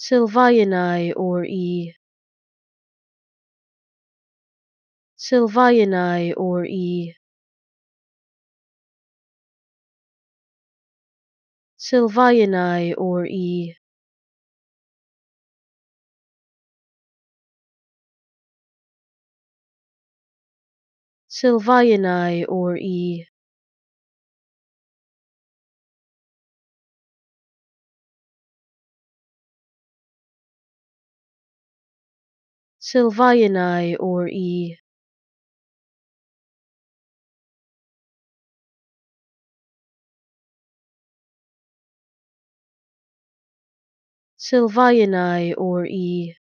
Sylvianae or E. Sylvianae or E. Sylvianae or E. Sylvianae or E. sylvianae or E. sylvianae or E.